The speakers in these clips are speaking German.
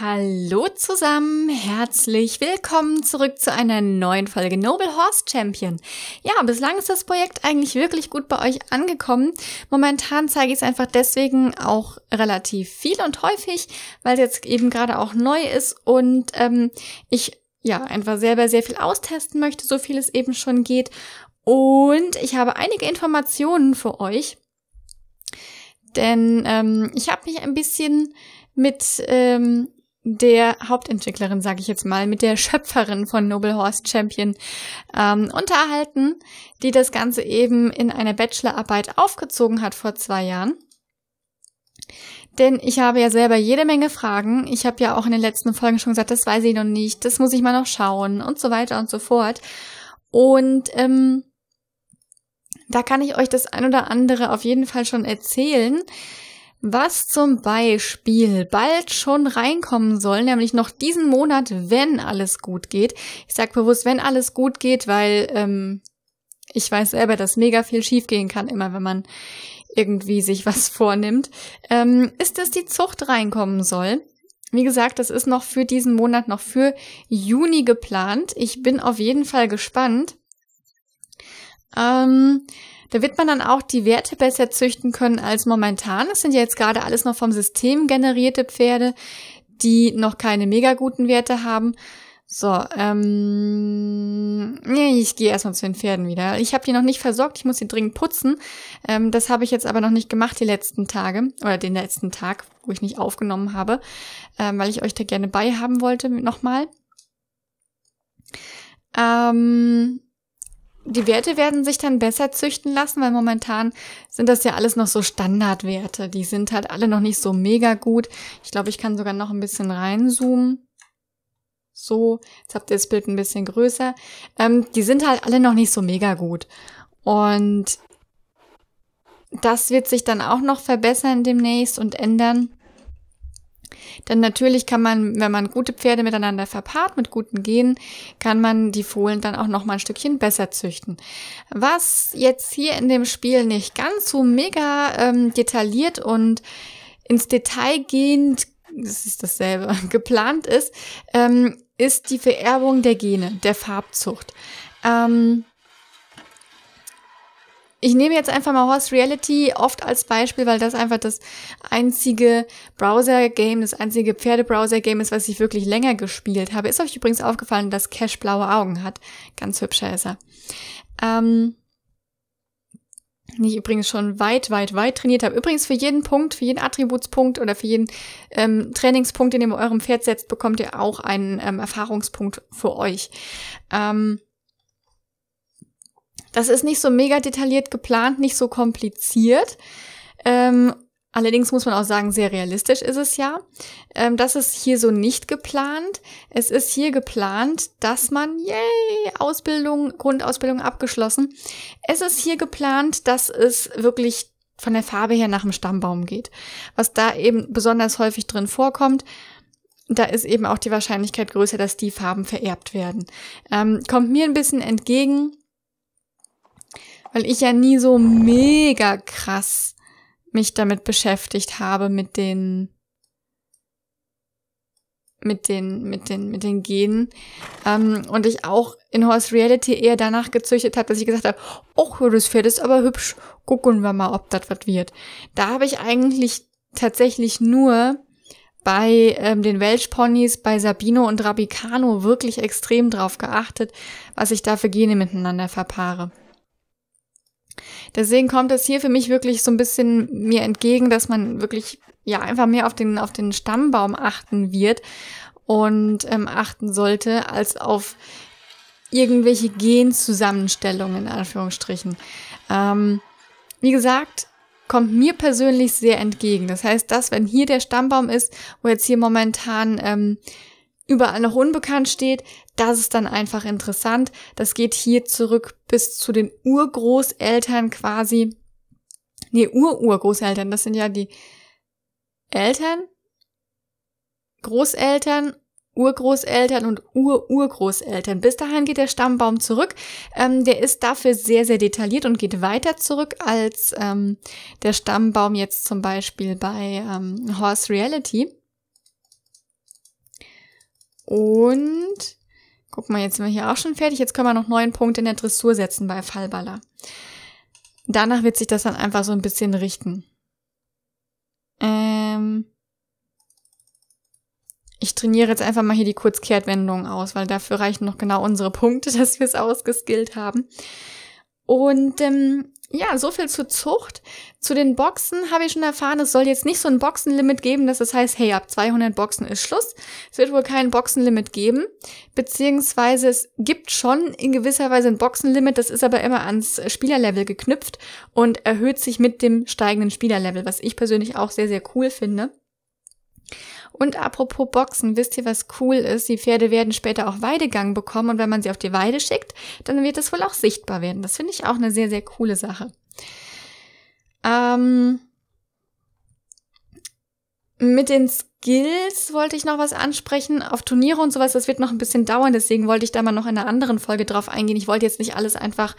Hallo zusammen, herzlich willkommen zurück zu einer neuen Folge Noble Horse Champion. Ja, bislang ist das Projekt eigentlich wirklich gut bei euch angekommen. Momentan zeige ich es einfach deswegen auch relativ viel und häufig, weil es jetzt eben gerade auch neu ist und ähm, ich ja einfach selber sehr viel austesten möchte, so viel es eben schon geht. Und ich habe einige Informationen für euch, denn ähm, ich habe mich ein bisschen mit ähm, der Hauptentwicklerin, sage ich jetzt mal, mit der Schöpferin von Noble Horse Champion ähm, unterhalten, die das Ganze eben in einer Bachelorarbeit aufgezogen hat vor zwei Jahren. Denn ich habe ja selber jede Menge Fragen. Ich habe ja auch in den letzten Folgen schon gesagt, das weiß ich noch nicht, das muss ich mal noch schauen und so weiter und so fort. Und ähm, da kann ich euch das ein oder andere auf jeden Fall schon erzählen. Was zum Beispiel bald schon reinkommen soll, nämlich noch diesen Monat, wenn alles gut geht. Ich sage bewusst, wenn alles gut geht, weil ähm, ich weiß selber, dass mega viel schiefgehen kann, immer wenn man irgendwie sich was vornimmt, ähm, ist, dass die Zucht reinkommen soll. Wie gesagt, das ist noch für diesen Monat, noch für Juni geplant. Ich bin auf jeden Fall gespannt. Ähm, da wird man dann auch die Werte besser züchten können als momentan. Das sind ja jetzt gerade alles noch vom System generierte Pferde, die noch keine mega guten Werte haben. So, ähm, nee, ich gehe erstmal zu den Pferden wieder. Ich habe die noch nicht versorgt, ich muss sie dringend putzen. Ähm, das habe ich jetzt aber noch nicht gemacht die letzten Tage oder den letzten Tag, wo ich nicht aufgenommen habe, ähm, weil ich euch da gerne bei haben wollte nochmal. Ähm, die Werte werden sich dann besser züchten lassen, weil momentan sind das ja alles noch so Standardwerte. Die sind halt alle noch nicht so mega gut. Ich glaube, ich kann sogar noch ein bisschen reinzoomen. So, jetzt habt ihr das Bild ein bisschen größer. Ähm, die sind halt alle noch nicht so mega gut. Und das wird sich dann auch noch verbessern demnächst und ändern. Denn natürlich kann man, wenn man gute Pferde miteinander verpaart mit guten Genen, kann man die Fohlen dann auch noch mal ein Stückchen besser züchten. Was jetzt hier in dem Spiel nicht ganz so mega ähm, detailliert und ins Detail gehend, das ist dasselbe, geplant ist, ähm, ist die Vererbung der Gene, der Farbzucht. Ähm, ich nehme jetzt einfach mal Horse Reality oft als Beispiel, weil das einfach das einzige Browser-Game, das einzige Pferdebrowser-Game ist, was ich wirklich länger gespielt habe. Ist euch übrigens aufgefallen, dass Cash blaue Augen hat. Ganz hübscher ist er. Ähm, nicht übrigens schon weit, weit, weit trainiert habe. Übrigens für jeden Punkt, für jeden Attributspunkt oder für jeden ähm, Trainingspunkt, den ihr bei eurem Pferd setzt, bekommt ihr auch einen ähm, Erfahrungspunkt für euch. Ähm, das ist nicht so mega detailliert geplant, nicht so kompliziert. Ähm, allerdings muss man auch sagen, sehr realistisch ist es ja. Ähm, das ist hier so nicht geplant. Es ist hier geplant, dass man, yay, Ausbildung, Grundausbildung abgeschlossen. Es ist hier geplant, dass es wirklich von der Farbe her nach dem Stammbaum geht. Was da eben besonders häufig drin vorkommt, da ist eben auch die Wahrscheinlichkeit größer, dass die Farben vererbt werden. Ähm, kommt mir ein bisschen entgegen, weil ich ja nie so mega krass mich damit beschäftigt habe, mit den, mit den, mit den, mit den Genen. Ähm, und ich auch in Horse Reality eher danach gezüchtet habe, dass ich gesagt habe, oh, das Pferd ist aber hübsch, gucken wir mal, ob das was wird. Da habe ich eigentlich tatsächlich nur bei ähm, den Ponys, bei Sabino und Rabicano wirklich extrem drauf geachtet, was ich da für Gene miteinander verpaare. Deswegen kommt es hier für mich wirklich so ein bisschen mir entgegen, dass man wirklich ja einfach mehr auf den auf den Stammbaum achten wird und ähm, achten sollte als auf irgendwelche Genzusammenstellungen in Anführungsstrichen. Ähm, wie gesagt, kommt mir persönlich sehr entgegen. Das heißt, dass wenn hier der Stammbaum ist, wo jetzt hier momentan ähm, überall noch unbekannt steht, das ist dann einfach interessant. Das geht hier zurück bis zu den Urgroßeltern quasi. Nee, Ururgroßeltern, das sind ja die Eltern, Großeltern, Urgroßeltern und Ururgroßeltern. Bis dahin geht der Stammbaum zurück. Ähm, der ist dafür sehr, sehr detailliert und geht weiter zurück als ähm, der Stammbaum jetzt zum Beispiel bei ähm, Horse Reality. Und guck mal, jetzt sind wir hier auch schon fertig. Jetzt können wir noch neun Punkte in der Dressur setzen bei Fallballer. Danach wird sich das dann einfach so ein bisschen richten. Ähm ich trainiere jetzt einfach mal hier die Kurzkehrtwendungen aus, weil dafür reichen noch genau unsere Punkte, dass wir es ausgeskillt haben. Und ähm, ja, so viel zur Zucht. Zu den Boxen habe ich schon erfahren, es soll jetzt nicht so ein Boxenlimit geben, dass es heißt, hey, ab 200 Boxen ist Schluss. Es wird wohl kein Boxenlimit geben, beziehungsweise es gibt schon in gewisser Weise ein Boxenlimit, das ist aber immer ans Spielerlevel geknüpft und erhöht sich mit dem steigenden Spielerlevel, was ich persönlich auch sehr, sehr cool finde. Und apropos Boxen, wisst ihr, was cool ist? Die Pferde werden später auch Weidegang bekommen und wenn man sie auf die Weide schickt, dann wird es wohl auch sichtbar werden. Das finde ich auch eine sehr, sehr coole Sache. Ähm, mit den Skills wollte ich noch was ansprechen. Auf Turniere und sowas, das wird noch ein bisschen dauern, deswegen wollte ich da mal noch in einer anderen Folge drauf eingehen. Ich wollte jetzt nicht alles einfach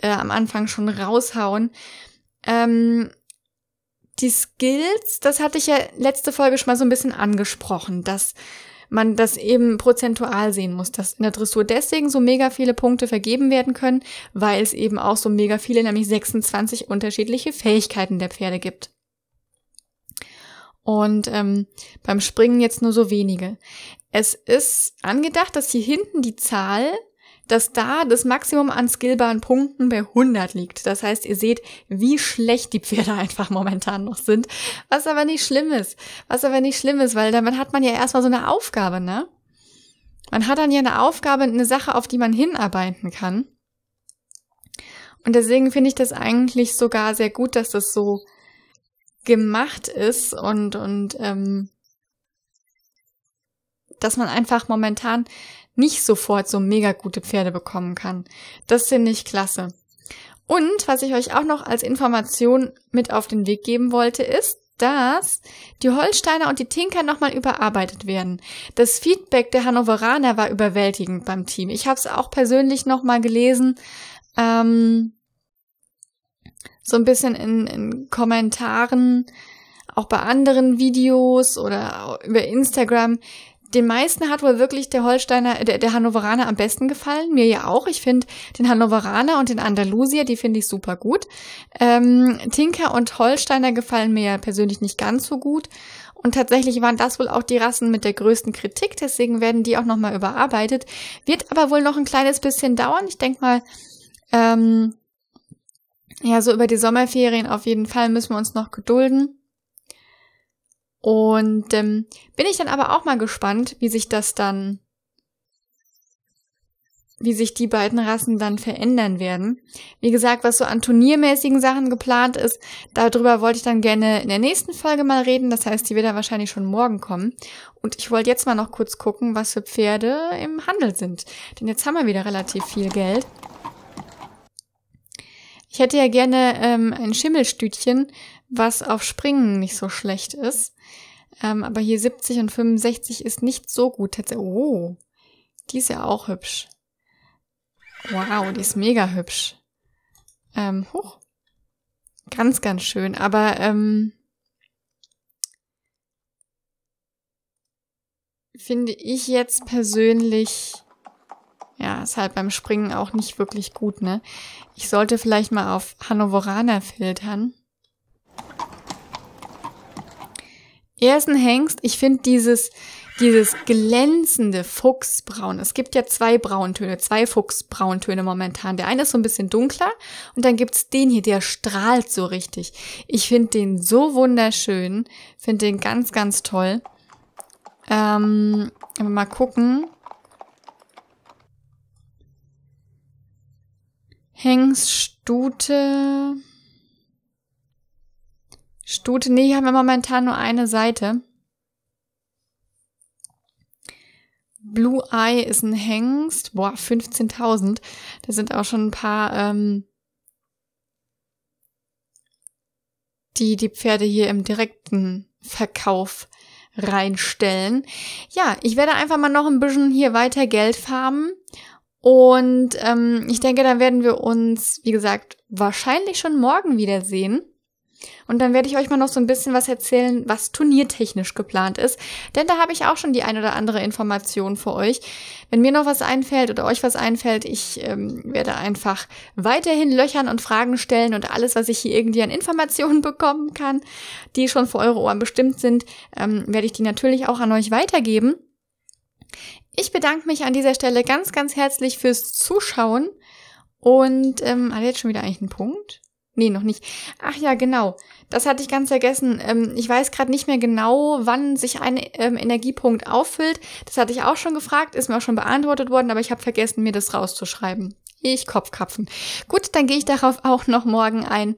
äh, am Anfang schon raushauen. Ähm, die Skills, das hatte ich ja letzte Folge schon mal so ein bisschen angesprochen, dass man das eben prozentual sehen muss, dass in der Dressur deswegen so mega viele Punkte vergeben werden können, weil es eben auch so mega viele, nämlich 26 unterschiedliche Fähigkeiten der Pferde gibt. Und ähm, beim Springen jetzt nur so wenige. Es ist angedacht, dass hier hinten die Zahl dass da das Maximum an skillbaren Punkten bei 100 liegt. Das heißt, ihr seht, wie schlecht die Pferde einfach momentan noch sind. Was aber nicht schlimm ist. Was aber nicht schlimm ist, weil damit hat man ja erstmal so eine Aufgabe, ne? Man hat dann ja eine Aufgabe, eine Sache, auf die man hinarbeiten kann. Und deswegen finde ich das eigentlich sogar sehr gut, dass das so gemacht ist und, und ähm, dass man einfach momentan nicht sofort so mega gute Pferde bekommen kann. Das finde ich klasse. Und was ich euch auch noch als Information mit auf den Weg geben wollte, ist, dass die Holsteiner und die Tinker nochmal überarbeitet werden. Das Feedback der Hannoveraner war überwältigend beim Team. Ich habe es auch persönlich nochmal gelesen. Ähm, so ein bisschen in, in Kommentaren, auch bei anderen Videos oder über Instagram den meisten hat wohl wirklich der Holsteiner, der, der Hannoveraner am besten gefallen. Mir ja auch. Ich finde den Hannoveraner und den Andalusier, die finde ich super gut. Ähm, Tinker und Holsteiner gefallen mir ja persönlich nicht ganz so gut. Und tatsächlich waren das wohl auch die Rassen mit der größten Kritik. Deswegen werden die auch nochmal überarbeitet. Wird aber wohl noch ein kleines bisschen dauern. Ich denke mal, ähm, ja, so über die Sommerferien auf jeden Fall müssen wir uns noch gedulden. Und ähm, bin ich dann aber auch mal gespannt, wie sich das dann, wie sich die beiden Rassen dann verändern werden. Wie gesagt, was so an turniermäßigen Sachen geplant ist, darüber wollte ich dann gerne in der nächsten Folge mal reden. Das heißt, die wird dann wahrscheinlich schon morgen kommen. Und ich wollte jetzt mal noch kurz gucken, was für Pferde im Handel sind. Denn jetzt haben wir wieder relativ viel Geld. Ich hätte ja gerne ähm, ein Schimmelstütchen, was auf Springen nicht so schlecht ist. Ähm, aber hier 70 und 65 ist nicht so gut. Oh, die ist ja auch hübsch. Wow, die ist mega hübsch. Ähm, hoch. Ganz, ganz schön. Aber ähm, finde ich jetzt persönlich ist halt beim Springen auch nicht wirklich gut, ne? Ich sollte vielleicht mal auf Hannoveraner filtern. Er ist ein Hengst. Ich finde dieses, dieses glänzende Fuchsbraun. Es gibt ja zwei Brauntöne, zwei Fuchsbrauntöne momentan. Der eine ist so ein bisschen dunkler und dann gibt es den hier, der strahlt so richtig. Ich finde den so wunderschön. Finde den ganz, ganz toll. Ähm, mal gucken. Hengst, Stute. Stute, nee, haben wir momentan nur eine Seite. Blue Eye ist ein Hengst. Boah, 15.000. Da sind auch schon ein paar, ähm, die die Pferde hier im direkten Verkauf reinstellen. Ja, ich werde einfach mal noch ein bisschen hier weiter Geld farmen. Und ähm, ich denke, dann werden wir uns, wie gesagt, wahrscheinlich schon morgen wiedersehen. Und dann werde ich euch mal noch so ein bisschen was erzählen, was turniertechnisch geplant ist. Denn da habe ich auch schon die ein oder andere Information für euch. Wenn mir noch was einfällt oder euch was einfällt, ich ähm, werde einfach weiterhin löchern und Fragen stellen und alles, was ich hier irgendwie an Informationen bekommen kann, die schon für eure Ohren bestimmt sind, ähm, werde ich die natürlich auch an euch weitergeben. Ich bedanke mich an dieser Stelle ganz, ganz herzlich fürs Zuschauen. Und ähm, hat ah, jetzt schon wieder eigentlich einen Punkt? Nee, noch nicht. Ach ja, genau. Das hatte ich ganz vergessen. Ähm, ich weiß gerade nicht mehr genau, wann sich ein ähm, Energiepunkt auffüllt. Das hatte ich auch schon gefragt, ist mir auch schon beantwortet worden, aber ich habe vergessen, mir das rauszuschreiben. Ich Kopfkapfen. Gut, dann gehe ich darauf auch noch morgen ein.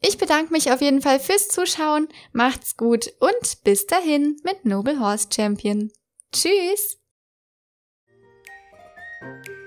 Ich bedanke mich auf jeden Fall fürs Zuschauen. Macht's gut und bis dahin mit Noble Horse Champion. Tschüss! Thank you.